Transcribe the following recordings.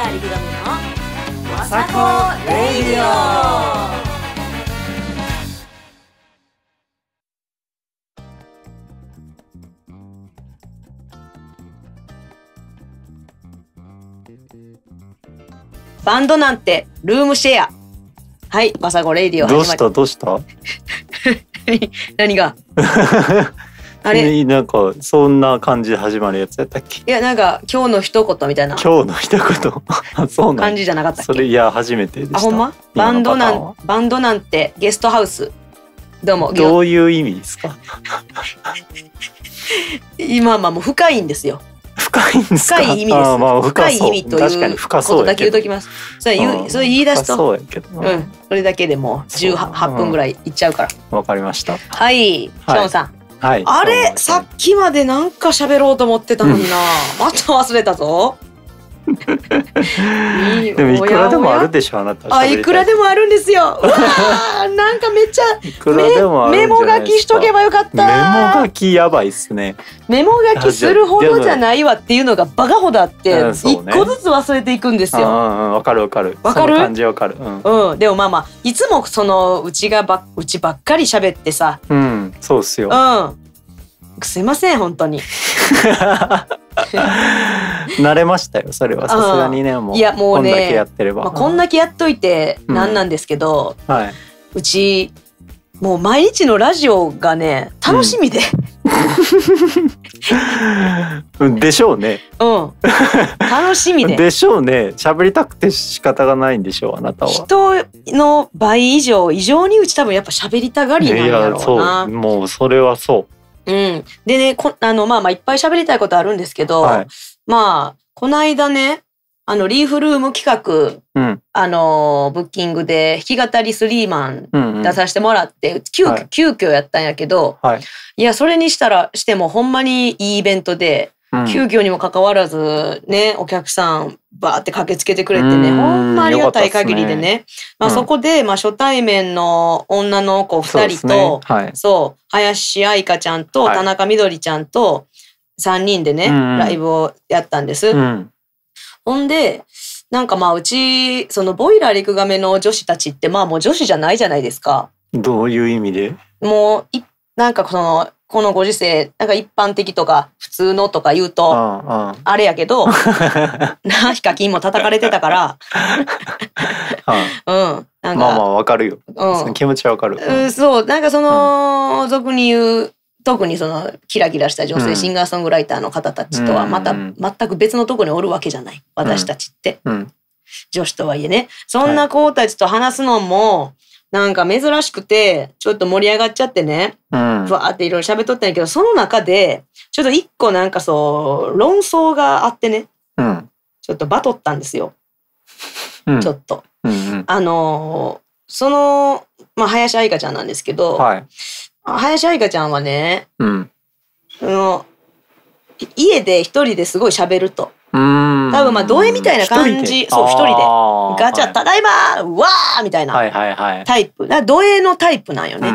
川りぐろみのわさこレイディオバンドなんてルームシェアはいまさこレイディオどうしたどうした 何が あれなんかそんな感じで始まるやつやったっけいやなんか今日の一言みたいな今日の一言 そうなん感じじゃなかったそれいや初めてでしたあほんまバンドなんバンドなんてゲストハウスどうもどういう意味ですか 今まあもう深いんですよ深い深い意味です。まあ、深い意味ということだけ言うときます。それ言う、それ言い出すと、うん、それだけでも十八分ぐらいいっちゃうから。わかりました。はい、ショーンさん。はい、あれさっきまでなんか喋ろうと思ってたのにな、また忘れたぞでもいくらでもあるでしょあなた。あいくらでもあるんですよ。わあなんかめっちゃメモ書きしとけばよかった。メモ書きやばいっすね。メモ書きするほどじゃないわっていうのがバカほどあって一個ずつ忘れていくんですよ。わ、うん、かるわかる。わかる。感じわかる、うん。うん、でもまあまあいつもそのうちがばうちばっかり喋ってさ。うんそうっすよ。うん。すいません本当に。慣れましたよそれはさすがにねもういやもうねこんだけやってれば、まあ、こんだけやっといてなんなんですけど、うん、はい、うちもう毎日のラジオがね楽しみで、うん、でしょうね。うん。楽しみで。でしょうね。喋りたくて仕方がないんでしょうあなたは。人の倍以上異常にうち多分やっぱ喋りたがりなんやろうな。いやそうもうそれはそう。うん。でね、こあの、まあまあ、いっぱい喋りたいことあるんですけど、はい、まあ、この間ね、あの、リーフルーム企画、うん、あの、ブッキングで弾き語りスリーマン出させてもらって、うんうん、急,、急遽やったんやけど、はい、いや、それにしたら、してもほんまにいいイベントで、うん、急遽にもかかわらず、ね、お客さんバーって駆けつけてくれてね、ほんまありがたい限りでね。ねまあ、そこで、まあ、初対面の女の子2人と、そう、ねはいそう、林愛花ちゃんと田中みどりちゃんと3人でね、はい、ライブをやったんです。ん、ほんで、なんかまあ、うち、そのボイラーリクガメの女子たちって、まあもう女子じゃないじゃないですか。どういう意味でもう、い、なんかこの、このご時世、なんか一般的とか普通のとか言うと、あれやけど、な、あヒカキンも叩かれてたから、うん。なんか。まあまあわかるよ。うん、その気持ちはわかる、うん。そう、なんかその、俗に言う、特にそのキラキラした女性シンガーソングライターの方たちとはまた全く別のとこにおるわけじゃない私たちって、女子とはいえねそんな子たちと話すのも、なんか珍しくて、ちょっと盛り上がっちゃってね、うふわーっていろいろ喋っとったんやけど、その中で、ちょっと一個なんかそう、論争があってね、ちょっとバトったんですよ。ちょっと。あのその、まあ、林愛花ちゃんなんですけど、林愛花ちゃんはね、うん、家で一人ですごい喋ると。多分まあ同絵みたいな感じそう一人でガチャ、ただいまわーみたいなタイプ、はいはい、同絵のタイプなんよね、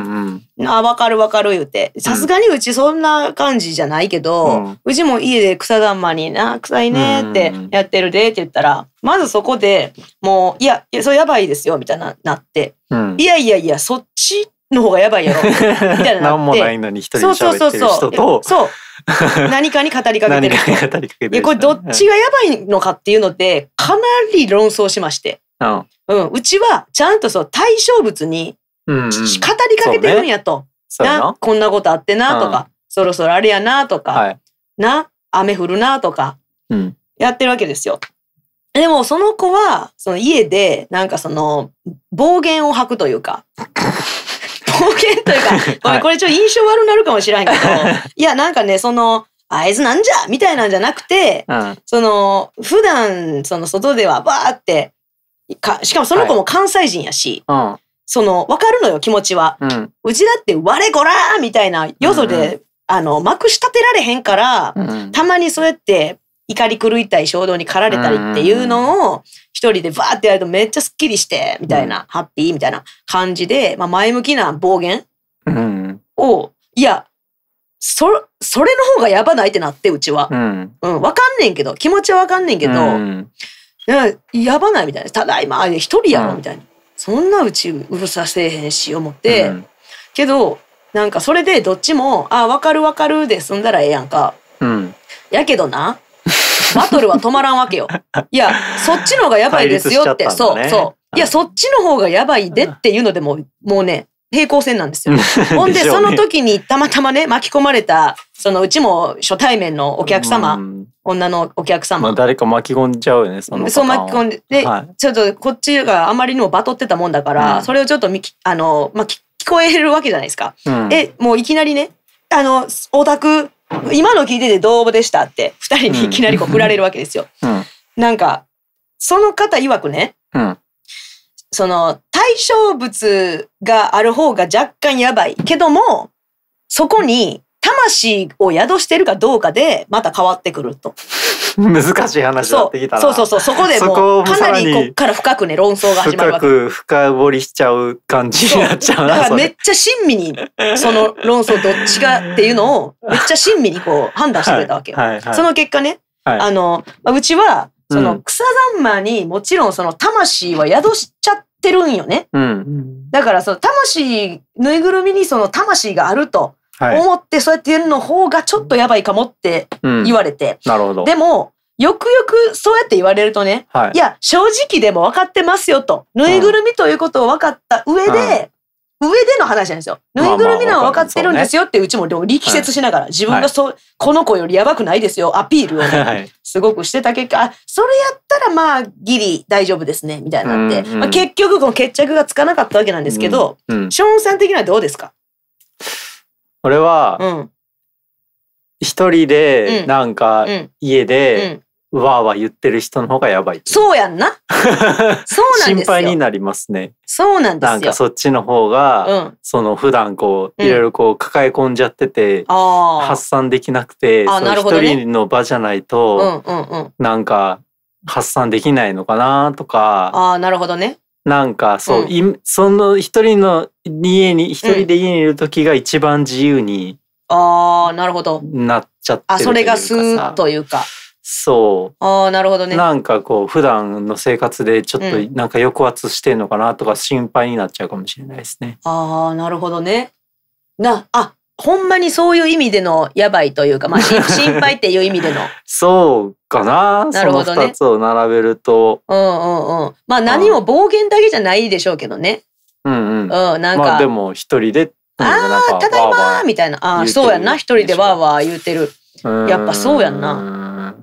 あ分かる分かる言うてさすがにうちそんな感じじゃないけど、うちも家で草だんまにな臭いねってやってるでって言ったらまずそこでもういやいやそれやばいですよみたいななって、いやいやいやそっちの方がやばいやろみたいな 何もないのに一人でそうそうそう 何かに語りかけてる語りかけてるこれどっちがやばいのかっていうので、かなり論争しまして。うん。うちは、ちゃんとそう、対象物に、語りかけてるんやと。な、こんなことあってな、とか、そろそろあれやな、とか、な、雨降るな、とか、うん、やってるわけですよ。でも、その子は、その家で、なんかその、暴言を吐くというか、言というか、はい、これちょっと印象悪なるかもしれんけど、いや、なんかね、その、あいつなんじゃみたいなんじゃなくて、うん、その、普段、その外ではバーってか、しかもその子も関西人やし、はい、その、わかるのよ、気持ちは。うん、うちだって、我こらーみたいな、よそで、うんうん、あの、まくし立てられへんから、うん、たまにそうやって、怒り狂いたい衝動に駆られたりっていうのを一人でバーってやるとめっちゃスッキリしてみたいな、うん、ハッピーみたいな感じで、まあ、前向きな暴言を、いやそそれの方がやばないってなってうちは、うん、うん、かんねんけど気持ちはわかんねんけど、うん、やばないみたいな「ただいま一人やろ」みたいな、そんなうちうるさせえへんし思って、けどなんかそれでどっちも「ああわかるわかる」で済んだらええやんか。やけどなバトルは止まらんわけよ。いや、そっちの方がやばいですよって、っね、そうそう。いや、そっちの方がやばいでっていうのでも、もうね、平行線なんですよ。ほんで、その時にたまたまね、巻き込まれた、そのうちも初対面のお客様、女のお客様。まあ、誰か巻き込んじゃうよね、そのそう巻き込んで、で、はい、ちょっとこっちがあまりにもバトってたもんだから、うん、それをちょっとみき、あの、まあ、聞こえるわけじゃないですか。うん、え、もういきなりね、あの、オタク、今の聞いててどうでしたって2人にいきなりこう振られるわけですよ。うん、なんかその方曰くね、うん、その対象物がある方が若干やばいけどもそこに魂を宿してるかどうかでまた変わってくると。難しい話になってきたなそうそうそうそこでもうかなりこっから深くね論争が始まるわけ深く深掘りしちゃう感じになっちゃうなだからめっちゃ親身にその論争どっちがっていうのをめっちゃ親身にこう判断してくれたわけよ、はいはいはい、その結果ね、あのうちはその草ざんまにもちろんその魂は宿しちゃってるんよね、うん、だからその魂ぬいぐるみにその魂があると思ってそうやってやるの方がちょっとやばいかもって言われて。うん、なるほど。でも、よくよくそうやって言われるとね、はい、いや、正直でも分かってますよと。ぬいぐるみということを分かった上で、うん、上での話なんですよ。ぬいぐるみなの分かってるんですよってうちも力説しながら、自分がそう、はい、この子よりやばくないですよ、アピールを、ね、はい、すごくしてた結果、あ、それやったらまあ、ギリ大丈夫ですね、みたいになって、うんうん、まあ、結局この決着がつかなかったわけなんですけど、うんうん、ショーンさん的にはどうですか俺は、うん一人で、うんなんかうん、家で、わーわー言ってる人の方がやばい。そうやんな そうなん心ですよ配になりますね。そうなんですよなんかそっちの方が、うんその普段こう、いろいろこう抱え込んじゃってて、あ発散できなくて、あね一人の場じゃないあうと、んうんうんなんか発散できないのかなとか、ああなるほどねなんかそう、うん、その一人の家に一人で家にいる時が一番自由に、うん、ああなるほどなっちゃってあそれがスーッというかそうああなるほどねなんかこう普段の生活でちょっとなんか抑圧してんのかなとか心配になっちゃうかもしれないですね、うん、ああなるほどねなあほんまにそういう意味でのやばいというか、まあ、心配っていう意味での。そうかななるほど、ね、その2つを並べると。うんうんうん。まあ何も暴言だけじゃないでしょうけどね。うんうん。うん、なんか。まあでも一人で。ああ、ただいまみたいな。ああ、そうやんな。一人でわーわー言うてる。やっぱそうやんな。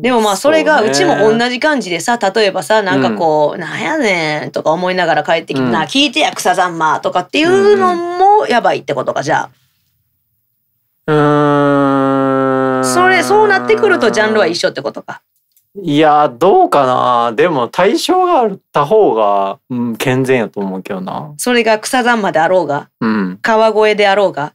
でもまあそれがうちも同じ感じでさ、例えばさ、なんかこう、うん、なんやねんとか思いながら帰ってきて、うん、な、聞いてや、草ざんまとかっていうのもやばいってことか、じゃあ。うん。それ、そうなってくるとジャンルは一緒ってことか。いや、どうかな。でも、対象があった方が、うん、健全やと思うけどな。それが草ざんまであろうが、うん、川越であろうが、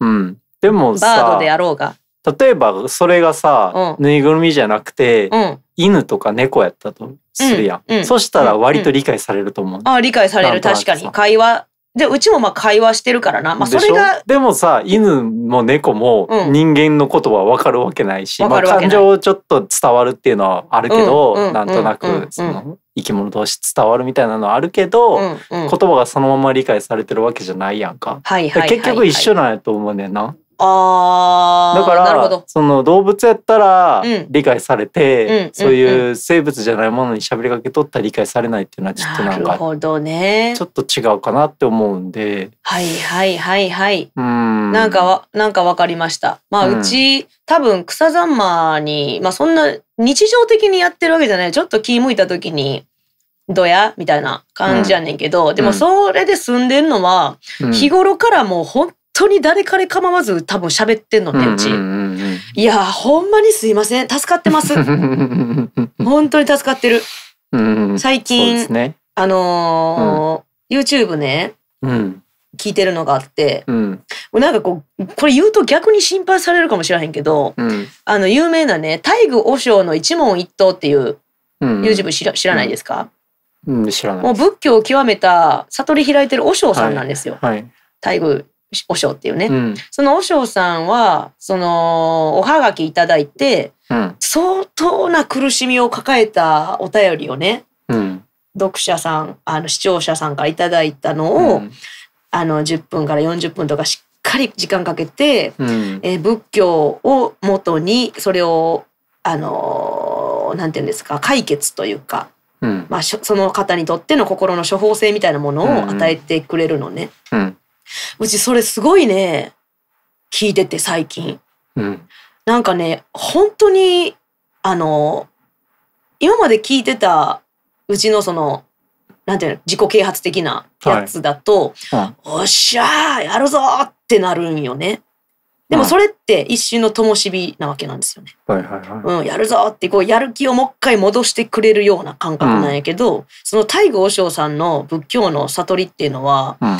うん。でもさ、バードであろうが。例えば、それがさ、うん、ぬいぐるみじゃなくて、うん、犬とか猫やったとするやん。うん、そしたら割と理解されると思う、ね、あ理解される。確かに。会話でうちもまあ会話してるからな、まあ、それがでもさ犬も猫も人間のことは分かるわけないし、うんまあ、感情ちょっと伝わるっていうのはあるけど、うんうん、なんとなくその生き物同士伝わるみたいなのはあるけど、うんうん、言葉がそのまま理解されてるわけじゃないやんか,、はいはい結局一緒なんやと思うねんな。あだからその動物やったら理解されて、そういう生物じゃないものに喋りかけとったら理解されないっていうのはちょっとなんかほど、ね、ちょっと違うかなって思うんではいはいはいはいうんなんかなんかわかりましたまあうち、うん、多分草ざんまに、まあ、そんな日常的にやってるわけじゃないちょっと気向いた時にどやみたいな感じやねんけど、うん、でもそれで住んでんのは、日頃からもう本当に誰彼構わず多分喋ってんのね、うち。いやほんまにすいません。助かってます。本当に助かってる。最近、ね、あのーうん、YouTube ね、うん、聞いてるのがあって、うん、なんかこうこれ言うと逆に心配されるかもしれへんけど、うん、あの有名なね「大愚和尚の一問一答」っていう YouTube 知ら,、知らないですか、うん、知らないもう仏教を極めた悟り開いてる和尚さんなんですよ、はいはい、大愚和尚っていうね、うん、その和尚さんはそのおはがきいただいて、うん、相当な苦しみを抱えたお便りをね、うん、読者さんあの視聴者さんからいただいたのを、あの10分から40分とかしっかり時間かけて、え仏教をもとにそれをあのなんて言うんですか解決というか。まあ、その方にとっての心の処方性みたいなものを与えてくれるのね。うんうちそれすごいね、聞いてて最近。うん、なんかね、本当に、あの、今まで聞いてたうちのその、なんていうの、自己啓発的なやつだと、はいうん、おっしゃー、やるぞーってなるんよね。でもそれって一瞬の灯火なわけなんですよね。はいはいはい。うん、やるぞーってこうやる気をもう一回戻してくれるような感覚なんやけど、うん、その大悟和尚さんの仏教の悟りっていうのは、うん、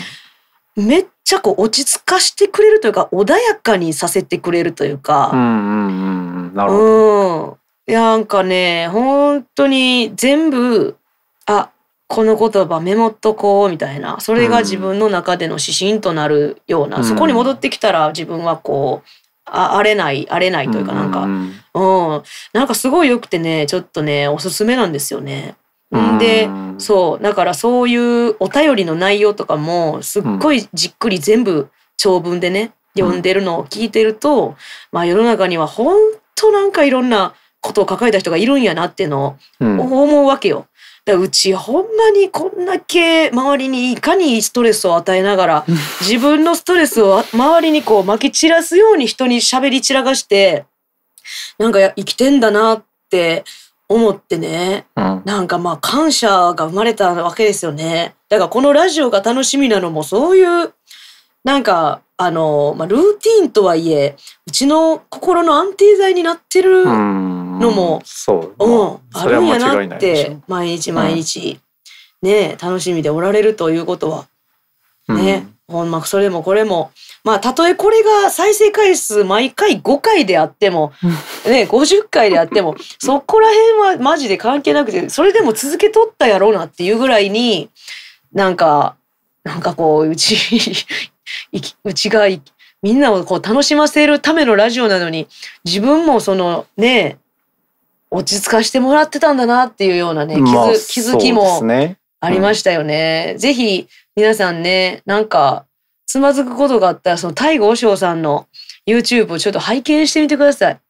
めっちゃこう落ち着かしてくれるというか穏やかにさせてくれるというか。うんうんうん、なるほど。うんなんかね本当に全部あこの言葉メモっとこうみたいなそれが自分の中での指針となるような、うん、そこに戻ってきたら自分はこうあ荒れない荒れないというかなんか、うん、うん、なんかすごい良くてねちょっとねおすすめなんですよね。でそうだからそういうお便りの内容とかもすっごいじっくり全部長文でね、読んでるのを聞いてると、まあ、世の中には本当なんかいろんなことを抱えた人がいるんやなっていうのを思うわけよ。だからうちほんまにこんだけ周りにいかにストレスを与えながら 自分のストレスを周りにこうまき散らすように人に喋り散らかしてなんか生きてんだなって思ってね、うん、なんかまあ感謝が生まれたわけですよね。だからこのラジオが楽しみなのもそういうなんかあの、まあ、ルーティンとはいえうちの心の安定剤になってるのもそう、うん、あるんやなって毎日毎日、ね楽しみでおられるということはね、うん、ほんまそれもこれもまあ、たとえこれが再生回数毎回5回であっても、ね、50回であっても、そこら辺はマジで関係なくて、それでも続けとったやろうなっていうぐらいに、なんか、なんかこう、うち、うちが、みんなをこう楽しませるためのラジオなのに、自分もそのね、落ち着かしてもらってたんだなっていうようなね、気づ,、気づきもありましたよね。うん、ぜひ皆さんね、なんかつまずくことがあったら、その大悟和尚さんの YouTube をちょっと拝見してみてください。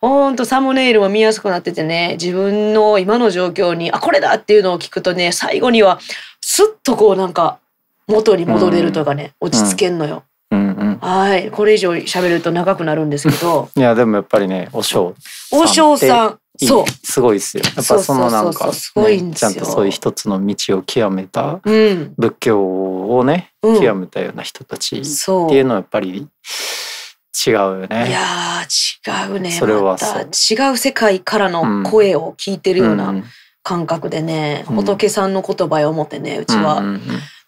ほんとサムネイルも見やすくなっててね、自分の今の状況に、あ、これだっていうのを聞くとね、最後にはスッとこうなんか元に戻れるとかね、落ち着けんのよ。うんうん、はい、これ以上喋ると長くなるんですけど。いや、でもやっぱりね、和尚。和尚さん。そうすごいですよやっぱそのなんか、ちゃんとそういう一つの道を極めた、うん、仏教をね、うん、極めたような人たちっていうのはやっぱり違うよね。いや違うねそれはま違う世界からの声を聞いてるような感覚でね、うん、仏さんの言葉を思ってねうちは、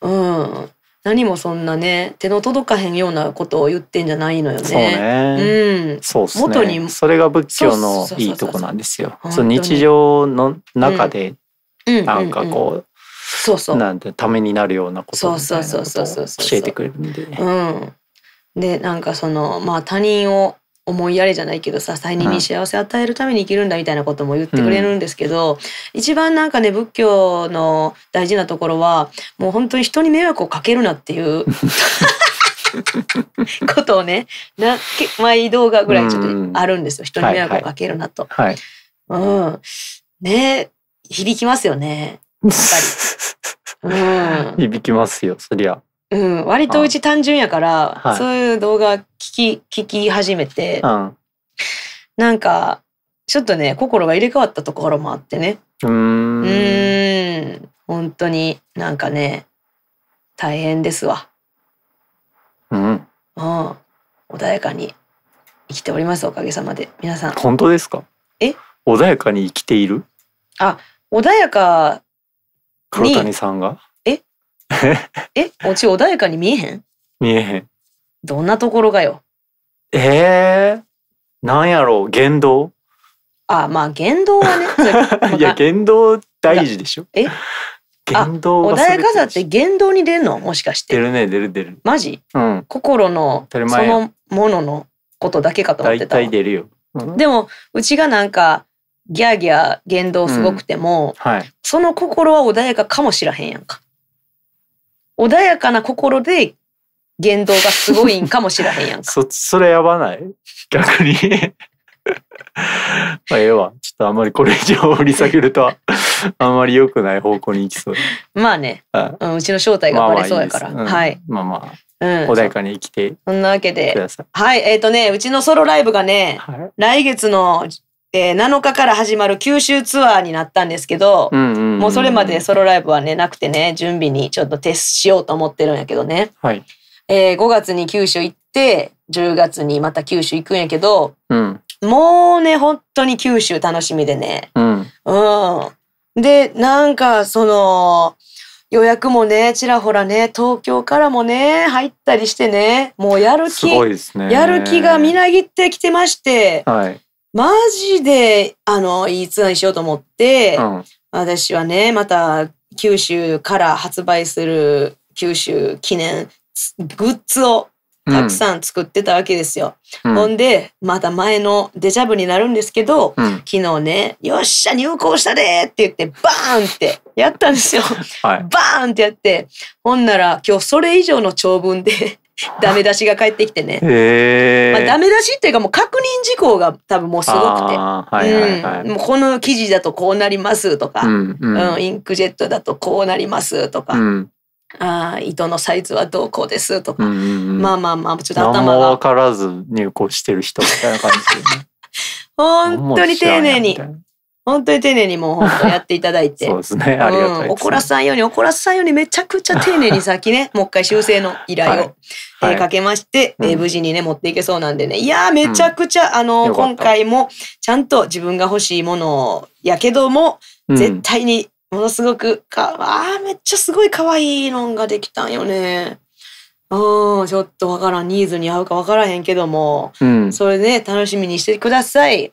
うん何もそんなね手の届かへんようなことを言ってんじゃないのよね。そうね。うん。そうすね。元にそれが仏教のいいとこなんですよ。その日常の中で、うなんかこう。そうそうなんてためになるようなことみたいなことを教えてくれるんで、うん、でなんかそのまあ他人を思いやれじゃないけどさ再任に幸せ与えるために生きるんだみたいなことも言ってくれるんですけど、うん、一番なんかね仏教の大事なところはもう本当に人に迷惑をかけるなっていう ことをねな毎動画ぐらいちょっとあるんですよ、人に迷惑をかけるなと。はいはい、うん、ね響きますよねやっぱり。うん、響きますよそりゃ。うん、割とうち単純やから、はい、そういう動画聞き、聞き始めて、うん、なんか、ちょっとね、心が入れ替わったところもあってね。うん。うん本当になんかね、大変ですわ。うん。うん。穏やかに生きておりますおかげさまで皆さん本当ですかえ穏やかに生きているあ穏やか黒谷さんが えおち穏やかに見えへん見えへん。どんなところがよ。えー、なんやろう言動あ、まあ言動はね。いや、言動大事でしょ。え言動穏やかさって言動に出んのもしかし出て。るね、出る出る。マジうん。心のそのもののことだけかと思ってたわ。体出るよ。うんでも、うちがなんか、ギャーギャー言動すごくても、はい。その心は穏やかかもしらへんやんか。穏やかな心で言動がすごいんかもしらへんやんか。そ、それやばない逆に まあ、ええわ。ちょっとあんまりこれ以上掘り下げると、あんまり良くない方向に行きそう。まあね、うん、うちの正体がバレそうやから。まあまあいいはい。まあまあ。うん、穏やかに生きてそんなわけで。はい。えっ、ー、とね、うちのソロライブがね、はい、来月ので7日から始まる九州ツアーになったんですけど、もうそれまでソロライブはねなくてね準備にちょっと徹しようと思ってるんやけどね、はいえー、5月に九州行って10月にまた九州行くんやけど、うん、もうね本当に九州楽しみでね、うん、うん、でなんかその予約もねちらほらね東京からもね入ったりしてねもうやる気、ね、やる気がみなぎってきてまして。はいマジで、あの、いいツアーにしようと思って、うん、私はね、また九州から発売する九州記念グッズをたくさん作ってたわけですよ。うん、ほんで、また前のデジャブになるんですけど、うん、昨日ね、よっしゃ、入校したでって言って、バーンってやったんですよ。はい、バーンってやって、ほんなら今日それ以上の長文で ダメ出しが返ってきてね。まあ、ダメ出しっていうかもう確認事項が多分もうすごくて、この記事だとこうなりますとか、うんうんうん、インクジェットだとこうなりますとか、うん、あ糸のサイズはどうこうですとか、うんうんまあまあまあちょっと頭が。分からず入稿してる人みたいな感じで、ね、本当に丁寧に。本当に丁寧にもうやっていただいて。そうですね。ありがざい、ねうん、怒らさんように、怒らさんようにめちゃくちゃ丁寧に先ね、もう一回修正の依頼を、はい、えー、かけまして、はい、えー、無事にね、持っていけそうなんでね。いやー、めちゃくちゃ、うん、あの、今回もちゃんと自分が欲しいものやけども、絶対にものすごくか、あー、めっちゃすごい可愛いのができたんよね。うん、ちょっとわからん。ニーズに合うかわからへんけども、うん、それね、楽しみにしてください。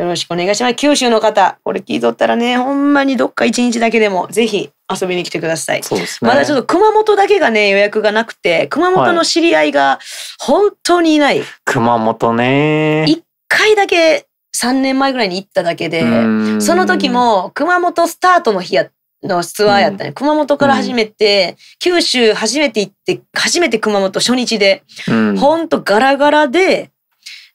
よろしくお願いします。九州の方、これ聞いとったらね、ほんまにどっか一日だけでも、ぜひ遊びに来てください。そうですね。まだちょっと熊本だけがね、予約がなくて、熊本の知り合いが本当にいない。はい、熊本ね。一回だけ3年前ぐらいに行っただけで、その時も熊本スタートの日やのツアーやったね、うん、熊本から始めて、うん、九州初めて行って初めて熊本初日で、うん、ほんとガラガラで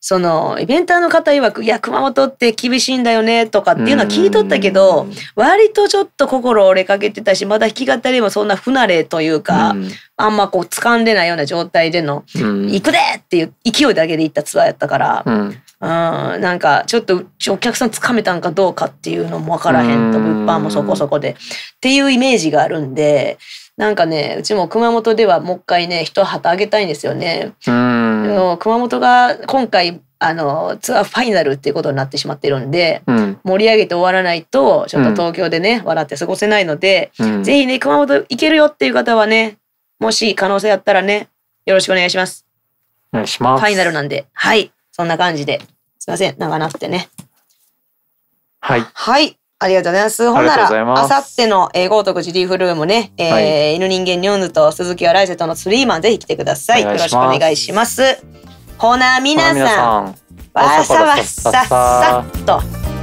そのイベンターの方曰く「いや熊本って厳しいんだよね」とかっていうのは聞いとったけど割とちょっと心折れかけてたしまだ弾き語りもそんな不慣れというか、うん、あんまこう掴んでないような状態での「行くで!」っていう勢いだけで行ったツアーやったから、うん、ん、なんかちょっとお客さん掴めたんかどうかっていうのも分からへんと物販もそこそこで、っていうイメージがあるんでなんかねうちも熊本ではもう一回ね一旗あげたいんですよね。うん熊本が今回あのツアーファイナルっていうことになってしまってるんで、うん、盛り上げて終わらないとちょっと東京でね、うん、笑って過ごせないので、うん、ぜひね熊本行けるよっていう方はねもし可能性あったらねよろしくお願いします。お願いします。ファイナルなんではいそんな感じですいません長なくてね。はい。はいありがとうございます。ほんなら、あさっての、えー、豪徳寺リーフルームね、えー、はい、犬人間ニョンヌと鈴木は来世とのスリーマン、ぜひ来てください。よろしくお願いします。ほな、皆さん、わさわささっと。